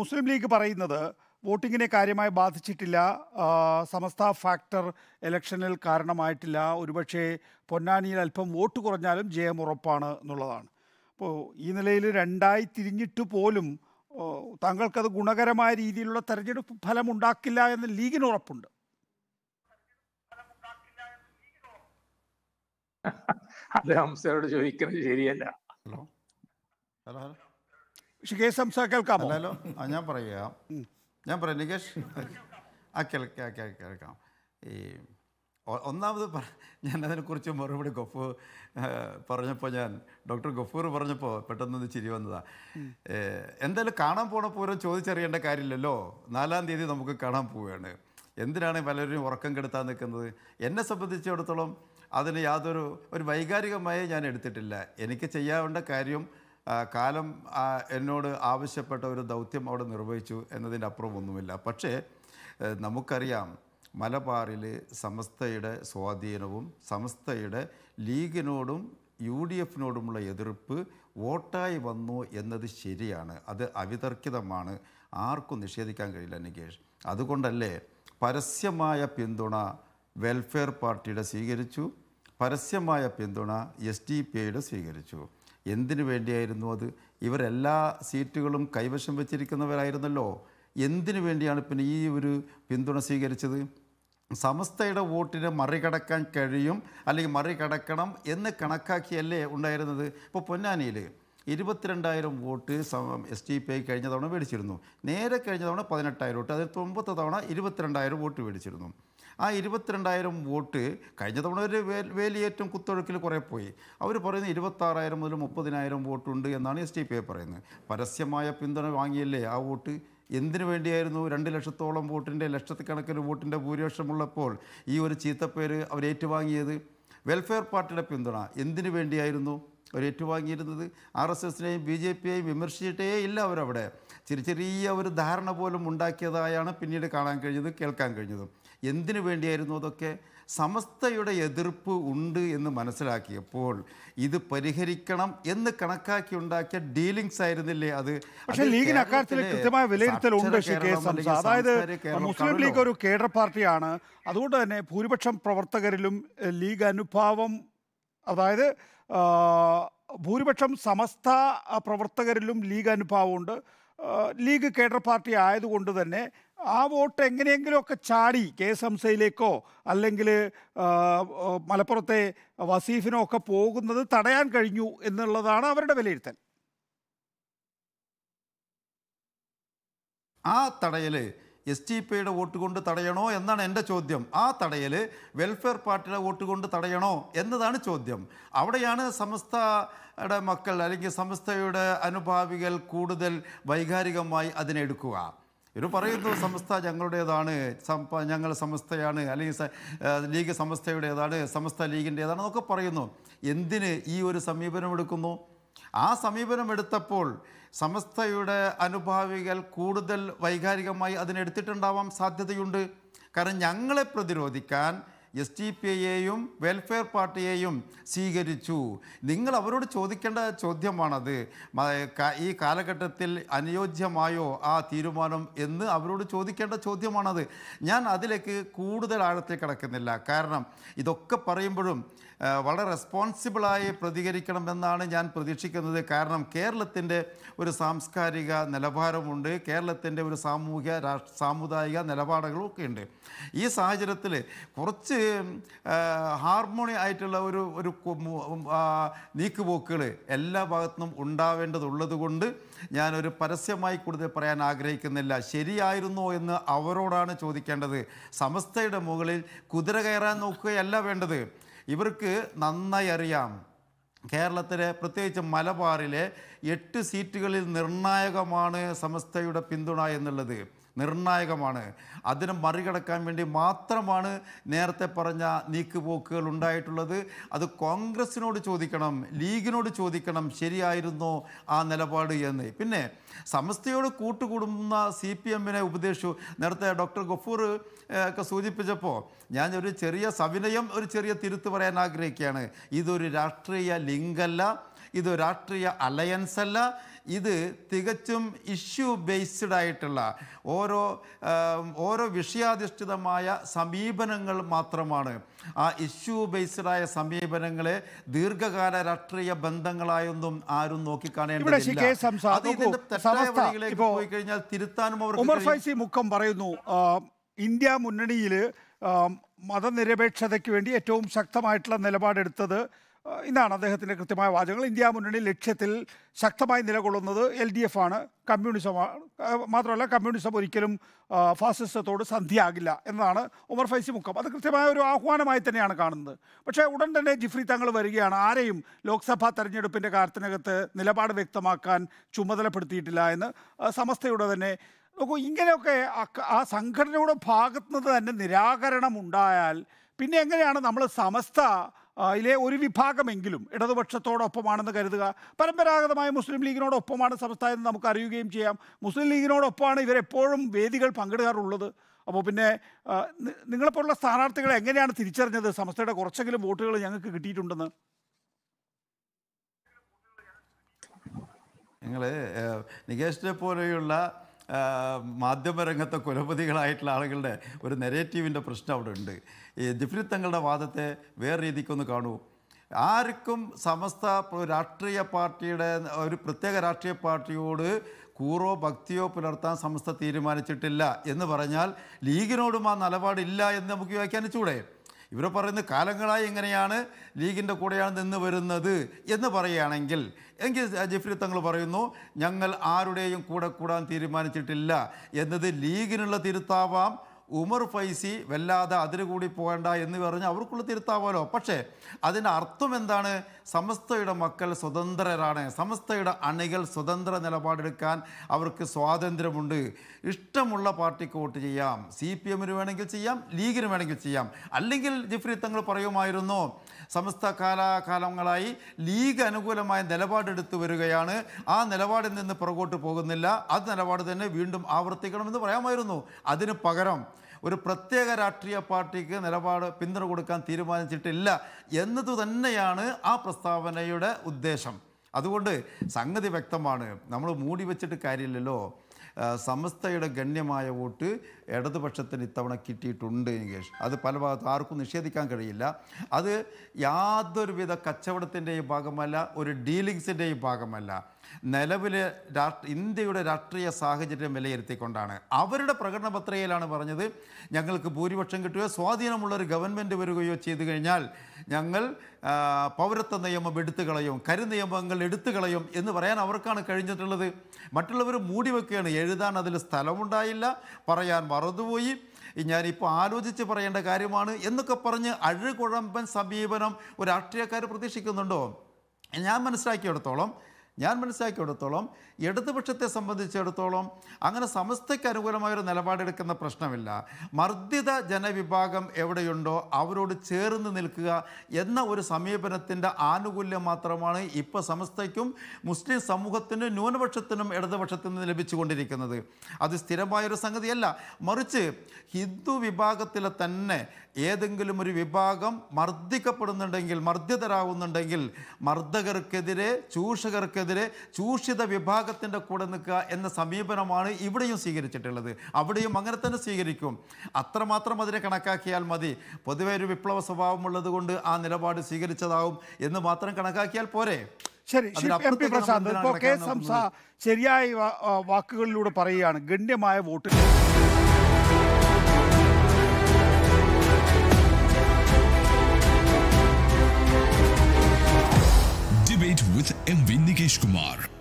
മുസ്ലിം league പറയുന്നത് വോട്ടിങ്ങിനെ കാര്യമായി ബാധിച്ചിട്ടില്ല സമസ്ത ഫാക്ടർ ഇലക്ഷനിൽ കാരണമായിട്ടില്ല ഒരുപക്ഷേ പൊന്നാനിയിൽ അല്പം വോട്ട് കുറഞ്ഞാലും ജയം ഉറപ്പാണ് എന്നുള്ളതാണ് അപ്പോൾ ഈ നിലയിൽ രണ്ടായി തിരിഞ്ഞിട്ട് പോലും താങ്കൾക്കത് ഗുണകരമായ രീതിയിലുള്ള തെരഞ്ഞെടുപ്പ് ഫലം ഉണ്ടാക്കില്ല എന്ന് ലീഗിന് ഉറപ്പുണ്ട് അതെ ഹംസയോട് ചോദിക്കുന്നത് ശരിയല്ല ഹലോ ഹലോ പക്ഷെ കെ എസ് ഹംസ കേൾക്കാമോ ഞാൻ പറയുക ഞാൻ പറയാം നികേഷ് ആ കേൾക്കാം കേൾക്കാം ഈ ഒന്നാമത് പറ ഞാൻ അതിനെക്കുറിച്ച് മറുപടി ഗഫൂർ പറഞ്ഞപ്പോൾ ഞാൻ ഡോക്ടർ ഗഫൂർ പറഞ്ഞപ്പോൾ പെട്ടെന്നൊന്ന് ചിരി വന്നതാണ് എന്തായാലും കാണാൻ പോണ പൂരം ചോദിച്ചറിയേണ്ട കാര്യമില്ലല്ലോ നാലാം തീയതി നമുക്ക് കാണാൻ പോവുകയാണ് എന്തിനാണ് പലരും ഉറക്കം കെടുത്താൻ നിൽക്കുന്നത് എന്നെ സംബന്ധിച്ചിടത്തോളം അതിന് യാതൊരു ഒരു വൈകാരികമായി ഞാൻ എടുത്തിട്ടില്ല എനിക്ക് ചെയ്യാവേണ്ട കാര്യം കാലം എന്നോട് ആവശ്യപ്പെട്ട ഒരു ദൗത്യം അവിടെ നിർവഹിച്ചു എന്നതിൻ്റെ അപ്പുറം ഒന്നുമില്ല പക്ഷേ നമുക്കറിയാം മലബാറിൽ സമസ്തയുടെ സ്വാധീനവും സമസ്തയുടെ ലീഗിനോടും യു ഡി എഫിനോടുമുള്ള എതിർപ്പ് വോട്ടായി വന്നു എന്നത് ശരിയാണ് അത് അവിതർക്കിതമാണ് ആർക്കും നിഷേധിക്കാൻ കഴിയില്ല നികേഷ് അതുകൊണ്ടല്ലേ പരസ്യമായ പിന്തുണ വെൽഫെയർ പാർട്ടിയുടെ സ്വീകരിച്ചു പരസ്യമായ പിന്തുണ എസ് ഡി പി ഐയുടെ സ്വീകരിച്ചു എന്തിനു വേണ്ടിയായിരുന്നു അത് ഇവരെല്ലാ സീറ്റുകളും കൈവശം വെച്ചിരിക്കുന്നവരായിരുന്നല്ലോ എന്തിനു വേണ്ടിയാണ് പിന്നെ ഈ ഒരു പിന്തുണ സ്വീകരിച്ചത് സമസ്തയുടെ വോട്ടിനെ മറികടക്കാൻ കഴിയും അല്ലെങ്കിൽ മറികടക്കണം എന്ന് കണക്കാക്കിയല്ലേ ഉണ്ടായിരുന്നത് ഇപ്പോൾ പൊന്നാനിയിൽ ഇരുപത്തിരണ്ടായിരം vote S D P I കഴിഞ്ഞ തവണ മേടിച്ചിരുന്നു നേരെ കഴിഞ്ഞ തവണ പതിനെട്ടായിരം വോട്ട് അതായത് മുമ്പത്തെ തവണ ഇരുപത്തിരണ്ടായിരം വോട്ട് മേടിച്ചിരുന്നു ആ ഇരുപത്തിരണ്ടായിരം വോട്ട് കഴിഞ്ഞ തവണ ഒരു വേലിയേറ്റം കുത്തൊഴുക്കിൽ കുറേ പോയി അവർ പറയുന്നത് ഇരുപത്താറായിരം മുതൽ മുപ്പതിനായിരം വോട്ടുണ്ട് എന്നാണ് എസ് ടി പി ഐ പറയുന്നത് പരസ്യമായ പിന്തുണ വാങ്ങിയല്ലേ ആ വോട്ട് എന്തിനു വേണ്ടിയായിരുന്നു രണ്ട് ലക്ഷത്തോളം വോട്ടിൻ്റെ ലക്ഷത്തിക്കണക്കിന് വോട്ടിൻ്റെ ഭൂരിപക്ഷമുള്ളപ്പോൾ ഈ ഒരു ചീത്തപ്പേര് അവർ വെൽഫെയർ പാർട്ടിയുടെ പിന്തുണ എന്തിനു വേണ്ടിയായിരുന്നു അവർ ഏറ്റുവാങ്ങിയിരുന്നത് ആർ എസ് എസിനെയും ബി ജെ പിയെയും വിമർശിച്ചിട്ടേ ഇല്ല അവരവിടെ ചെറിയ ചെറിയ ഒരു ധാരണ പോലും ഉണ്ടാക്കിയതായാണ് പിന്നീട് കാണാൻ കഴിഞ്ഞത് കേൾക്കാൻ കഴിഞ്ഞതും എന്തിനു വേണ്ടിയായിരുന്നു അതൊക്കെ സമസ്തയുടെ എതിർപ്പ് ഉണ്ട് എന്ന് മനസ്സിലാക്കിയപ്പോൾ ഇത് പരിഹരിക്കണം എന്ന് കണക്കാക്കി ഉണ്ടാക്കിയ ഡീലിങ്സ് ആയിരുന്നില്ലേ അത് പക്ഷേ ലീഗിന് അക്കാര്യത്തിൽ കൃത്യമായ വിലയിരുത്തലുണ്ട് അതായത് മുസ്ലിം ലീഗ് ഒരു കേഡർ പാർട്ടിയാണ് അതുകൊണ്ട് തന്നെ ഭൂരിപക്ഷം പ്രവർത്തകരിലും ലീഗ് അനുഭാവം അതായത് ഭൂരിപക്ഷം സമസ്ത പ്രവർത്തകരിലും ലീഗ് അനുഭാവമുണ്ട് ലീഗ് കേഡർ പാർട്ടി ആയതുകൊണ്ട് തന്നെ ആ വോട്ട് എങ്ങനെയെങ്കിലുമൊക്കെ ചാടി കെ എസ് സിയിലേക്കോ അല്ലെങ്കിൽ മലപ്പുറത്തെ വസീഫിനോ ഒക്കെ പോകുന്നത് തടയാൻ കഴിഞ്ഞു എന്നുള്ളതാണ് അവരുടെ വിലയിരുത്തൽ ആ തടയൽ എസ് ടി പിയുടെ വോട്ട് കൊണ്ട് തടയണോ എന്നാണ് എൻ്റെ ചോദ്യം ആ തടയൽ വെൽഫെയർ പാർട്ടിയുടെ വോട്ട് കൊണ്ട് തടയണോ എന്നതാണ് ചോദ്യം അവിടെയാണ് സമസ്തയുടെ മക്കൾ അല്ലെങ്കിൽ സംസ്ഥയുടെ അനുഭാവികൾ കൂടുതൽ വൈകാരികമായി അതിനെടുക്കുക ഇവർ പറയുന്നു സംസ്ഥ ഞങ്ങളുടേതാണ് ഞങ്ങൾ സംസ്ഥയാണ് അല്ലെങ്കിൽ ലീഗ് സംസ്ഥയുടേതാണ് സംസ്ഥ ലീഗിൻ്റേതാണ് എന്നൊക്കെ പറയുന്നു എന്തിന് ഈ ഒരു സമീപനം എടുക്കുന്നു ആ സമീപനം എടുത്തപ്പോൾ സമസ്തയുടെ അനുഭാവികൾ കൂടുതൽ വൈകാരികമായി അതിനെടുത്തിട്ടുണ്ടാവാൻ സാധ്യതയുണ്ട് കാരണം ഞങ്ങളെ പ്രതിരോധിക്കാൻ എസ് ടി പി ഐയെയും വെൽഫെയർ പാർട്ടിയെയും സ്വീകരിച്ചു നിങ്ങൾ അവരോട് ചോദിക്കേണ്ട ചോദ്യമാണത് ഈ കാലഘട്ടത്തിൽ അനുയോജ്യമായോ ആ തീരുമാനം എന്ന് അവരോട് ചോദിക്കേണ്ട ചോദ്യമാണത് ഞാൻ അതിലേക്ക് കൂടുതൽ ആഴത്തിൽ കിടക്കുന്നില്ല കാരണം ഇതൊക്കെ പറയുമ്പോഴും വളരെ റെസ്പോൺസിബിളായി പ്രതികരിക്കണമെന്നാണ് ഞാൻ പ്രതീക്ഷിക്കുന്നത് കാരണം കേരളത്തിൻ്റെ ഒരു സാംസ്കാരിക നിലവാരമുണ്ട് കേരളത്തിൻ്റെ ഒരു സാമൂഹ്യ രാഷ്ട്ര സാമുദായിക നിലപാടുകളൊക്കെ ഉണ്ട് ഈ സാഹചര്യത്തിൽ കുറച്ച് ഹാർമോണി ആയിട്ടുള്ള ഒരു ഒരു നീക്കുപോക്കുകൾ എല്ലാ ഭാഗത്തുനിന്നും ഉണ്ടാവേണ്ടതുള്ളത് കൊണ്ട് ഞാനൊരു പരസ്യമായി കൂടുതൽ പറയാൻ ആഗ്രഹിക്കുന്നില്ല ശരിയായിരുന്നോ എന്ന് അവരോടാണ് ചോദിക്കേണ്ടത് സമസ്തയുടെ മുകളിൽ കുതിര കയറാൻ നോക്കുകയല്ല വേണ്ടത് ഇവർക്ക് നന്നായി അറിയാം കേരളത്തിലെ പ്രത്യേകിച്ച് മലബാറിലെ എട്ട് സീറ്റുകളിൽ നിർണായകമാണ് സമസ്തയുടെ പിന്തുണ എന്നുള്ളത് നിർണായകമാണ് അതിനെ മറികടക്കാൻ വേണ്ടി മാത്രമാണ് നേരത്തെ പറഞ്ഞ നീക്കുപോക്കുകൾ ഉണ്ടായിട്ടുള്ളത് അത് കോൺഗ്രസിനോട് ചോദിക്കണം ലീഗിനോട് ചോദിക്കണം ശരിയായിരുന്നോ ആ നിലപാട് എന്ന് പിന്നെ സമസ്തയോട് കൂട്ടുകൂടുന്ന സി പി എമ്മിനെ ഉപദേശിച്ചു നേരത്തെ ഡോക്ടർ ഗഫൂർ ഒക്കെ സൂചിപ്പിച്ചപ്പോൾ ഞാൻ ഒരു ചെറിയ സവിനയം ഒരു ചെറിയ തിരുത്ത് പറയാൻ ആഗ്രഹിക്കുകയാണ് ഇതൊരു രാഷ്ട്രീയ ലിങ്കല്ല ഇത് രാഷ്ട്രീയ അലയൻസ് അല്ല ഇത് തികച്ചും ഇഷ്യൂ ബേസ്ഡ് ആയിട്ടുള്ള ഓരോ ഓരോ വിഷയാധിഷ്ഠിതമായ സമീപനങ്ങൾ മാത്രമാണ് ആ ഇഷ്യൂ ബേസ്ഡ് ആയ സമീപനങ്ങളെ ദീർഘകാല രാഷ്ട്രീയ ബന്ധങ്ങളായൊന്നും ആരും നോക്കിക്കാണേണ്ടതില്ല തിരുത്താനും അവർ മുക്കം പറയുന്നു ഇന്ത്യ മുന്നണിയിൽ മതനിരപേക്ഷതയ്ക്ക് വേണ്ടി ഏറ്റവും ശക്തമായിട്ടുള്ള നിലപാടെടുത്തത് ഇതാണ് അദ്ദേഹത്തിൻ്റെ കൃത്യമായ വാചകങ്ങൾ ഇന്ത്യ മുന്നണി ലക്ഷ്യത്തിൽ ശക്തമായി നിലകൊള്ളുന്നത് എൽ ഡി എഫ് ആണ് കമ്മ്യൂണിസമാണ് മാത്രമല്ല കമ്മ്യൂണിസം ഒരിക്കലും ഫാസിസത്തോട് സന്ധിയാകില്ല എന്നതാണ് ഉമർ ഫൈസി മുക്കം അത് കൃത്യമായ ഒരു ആഹ്വാനമായി തന്നെയാണ് കാണുന്നത് പക്ഷേ ഉടൻ തന്നെ ജിഫ്രി തങ്ങൾ വരികയാണ് ആരെയും ലോക്സഭാ തെരഞ്ഞെടുപ്പിൻ്റെ കാര്യത്തിനകത്ത് നിലപാട് വ്യക്തമാക്കാൻ ചുമതലപ്പെടുത്തിയിട്ടില്ല എന്ന് സമസ്തയുടെ തന്നെ നോക്കൂ ഇങ്ങനെയൊക്കെ ആ സംഘടനയുടെ ഭാഗത്തുനിന്ന് തന്നെ നിരാകരണം ഉണ്ടായാൽ പിന്നെ എങ്ങനെയാണ് നമ്മൾ സമസ്ത യിലെ ഒരു വിഭാഗമെങ്കിലും ഇടതുപക്ഷത്തോടൊപ്പമാണെന്ന് കരുതുക പരമ്പരാഗതമായ മുസ്ലിം ലീഗിനോടൊപ്പമാണ് സംസ്ഥാനം നമുക്ക് അറിയുകയും ചെയ്യാം മുസ്ലിം ലീഗിനോടൊപ്പമാണ് ഇവരെപ്പോഴും വേദികൾ പങ്കെടുക്കാറുള്ളത് അപ്പോൾ പിന്നെ നിങ്ങളെപ്പോലുള്ള സ്ഥാനാർത്ഥികൾ എങ്ങനെയാണ് തിരിച്ചറിഞ്ഞത് സംസ്ഥയുടെ കുറച്ചെങ്കിലും വോട്ടുകൾ ഞങ്ങൾക്ക് കിട്ടിയിട്ടുണ്ടെന്ന് ഞങ്ങൾ നികേഷിനെ പോലെയുള്ള മാധ്യമരംഗത്തെ കുലപതികളായിട്ടുള്ള ആളുകളുടെ ഒരു നെരേറ്റീവിൻ്റെ പ്രശ്നം അവിടെ ഉണ്ട് ഈ ജിഫ്രി തങ്ങളുടെ വാദത്തെ വേറെ രീതിക്കൊന്ന് കാണൂ ആർക്കും സമസ്ത രാഷ്ട്രീയ പാർട്ടിയുടെ ഒരു പ്രത്യേക രാഷ്ട്രീയ പാർട്ടിയോട് കൂറോ ഭക്തിയോ പുലർത്താൻ സമസ്ത തീരുമാനിച്ചിട്ടില്ല എന്ന് പറഞ്ഞാൽ ലീഗിനോടും ആ നിലപാടില്ല എന്ന് നമുക്ക് വ്യാഖ്യാനിച്ചൂടെ ഇവിടെ പറയുന്ന കാലങ്ങളായി എങ്ങനെയാണ് ലീഗിൻ്റെ കൂടെയാണ് നിന്ന് വരുന്നത് എന്ന് പറയുകയാണെങ്കിൽ എങ്കിൽ ജെഫ്രി തങ്ങൾ പറയുന്നു ഞങ്ങൾ ആരുടെയും കൂടെ കൂടാൻ തീരുമാനിച്ചിട്ടില്ല എന്നത് ലീഗിനുള്ള തിരുത്താവാം ഉമർ ഫൈസി വല്ലാതെ അതിരുകൂടി കൂടി എന്ന് പറഞ്ഞ് അവർക്കുള്ള തിരുത്താമല്ലോ പക്ഷേ അതിൻ്റെ അർത്ഥം എന്താണ് സമസ്തയുടെ മക്കൾ സ്വതന്ത്രരാണ് സമസ്തയുടെ അണികൾ സ്വതന്ത്ര നിലപാടെടുക്കാൻ അവർക്ക് സ്വാതന്ത്ര്യമുണ്ട് ഇഷ്ടമുള്ള പാർട്ടിക്ക് വോട്ട് ചെയ്യാം സി പി എമ്മിന് വേണമെങ്കിൽ ചെയ്യാം ലീഗിന് വേണമെങ്കിൽ ചെയ്യാം അല്ലെങ്കിൽ ജിഫ്രി തങ്ങൾ പറയുമായിരുന്നു സമസ്ത കാലാകാലങ്ങളായി ലീഗ് അനുകൂലമായ നിലപാടെടുത്തു വരികയാണ് ആ നിലപാടിൽ നിന്ന് പുറകോട്ട് പോകുന്നില്ല ആ നിലപാട് തന്നെ വീണ്ടും ആവർത്തിക്കണമെന്ന് പറയാമായിരുന്നു അതിന് പകരം ഒരു പ്രത്യേക രാഷ്ട്രീയ പാർട്ടിക്ക് നിലപാട് പിന്തുണ കൊടുക്കാൻ തീരുമാനിച്ചിട്ടില്ല എന്നത് തന്നെയാണ് ആ പ്രസ്താവനയുടെ ഉദ്ദേശം അതുകൊണ്ട് സംഗതി വ്യക്തമാണ് നമ്മൾ മൂടി വെച്ചിട്ട് കാര്യമില്ലല്ലോ സമസ്തയുടെ ഗണ്യമായ വോട്ട് ഇടതുപക്ഷത്തിന് ഇത്തവണ കിട്ടിയിട്ടുണ്ട് യോഗേഷ് അത് പല ഭാഗത്തും ആർക്കും നിഷേധിക്കാൻ കഴിയില്ല അത് യാതൊരുവിധ കച്ചവടത്തിൻ്റെയും ഭാഗമല്ല ഒരു ഡീലിങ്സിൻ്റെയും ഭാഗമല്ല നിലവിലെ രാഷ്ട്ര ഇന്ത്യയുടെ രാഷ്ട്രീയ സാഹചര്യം വിലയിരുത്തിക്കൊണ്ടാണ് അവരുടെ പ്രകടന പത്രികയിലാണ് പറഞ്ഞത് ഞങ്ങൾക്ക് ഭൂരിപക്ഷം കിട്ടുകയോ സ്വാധീനമുള്ളൊരു ഗവൺമെൻറ് വരികയോ ചെയ്തു കഴിഞ്ഞാൽ ഞങ്ങൾ പൗരത്വ നിയമം എടുത്തു കളയും കരുനിയമങ്ങൾ എടുത്തു കളയും എന്ന് പറയാൻ അവർക്കാണ് കഴിഞ്ഞിട്ടുള്ളത് മറ്റുള്ളവർ മൂടിവെക്കുകയാണ് എഴുതാൻ അതിൽ സ്ഥലമുണ്ടായില്ല പറയാൻ മറന്നുപോയി ഞാനിപ്പോൾ ആലോചിച്ച് പറയേണ്ട കാര്യമാണ് എന്നൊക്കെ പറഞ്ഞ് അഴുകുഴമ്പൻ സമീപനം ഒരു രാഷ്ട്രീയക്കാർ പ്രതീക്ഷിക്കുന്നുണ്ടോ ഞാൻ മനസ്സിലാക്കിയിടത്തോളം ഞാൻ മനസ്സിലാക്കിയെടുത്തോളം ഇടതുപക്ഷത്തെ സംബന്ധിച്ചിടത്തോളം അങ്ങനെ സമസ്തയ്ക്ക് അനുകൂലമായൊരു നിലപാടെടുക്കുന്ന പ്രശ്നമില്ല മർദ്ദിത ജനവിഭാഗം എവിടെയുണ്ടോ അവരോട് ചേർന്ന് നിൽക്കുക എന്ന ഒരു സമീപനത്തിൻ്റെ ആനുകൂല്യം മാത്രമാണ് ഇപ്പോൾ സമസ്തയ്ക്കും മുസ്ലിം സമൂഹത്തിനും ന്യൂനപക്ഷത്തിനും ഇടതുപക്ഷത്തിൽ നിന്ന് ലഭിച്ചുകൊണ്ടിരിക്കുന്നത് അത് സ്ഥിരമായൊരു സംഗതിയല്ല മറിച്ച് ഹിന്ദു വിഭാഗത്തിലെ തന്നെ ഏതെങ്കിലും ഒരു വിഭാഗം മർദ്ദിക്കപ്പെടുന്നുണ്ടെങ്കിൽ മർദ്ദിതരാകുന്നുണ്ടെങ്കിൽ മർദ്ദകർക്കെതിരെ ചൂഷകർക്ക് വർഗീയതയ്ക്കെതിരെ ചൂഷിത വിഭാഗത്തിൻ്റെ കൂടെ നിൽക്കുക എന്ന സമീപനമാണ് ഇവിടെയും സ്വീകരിച്ചിട്ടുള്ളത് അവിടെയും അങ്ങനെ തന്നെ സ്വീകരിക്കും അത്രമാത്രം അതിനെ കണക്കാക്കിയാൽ മതി പൊതുവെ ഒരു വിപ്ലവ സ്വഭാവമുള്ളത് കൊണ്ട് ആ നിലപാട് സ്വീകരിച്ചതാവും എന്ന് മാത്രം കണക്കാക്കിയാൽ പോരെ ശരി എം പി പ്രസാദ് ഇപ്പോൾ കെ സംസ ശരിയായ വാക്കുകളിലൂടെ പറയുകയാണ് ഗണ്യമായ വോട്ടുകൾ with MV Nikesh Kumar.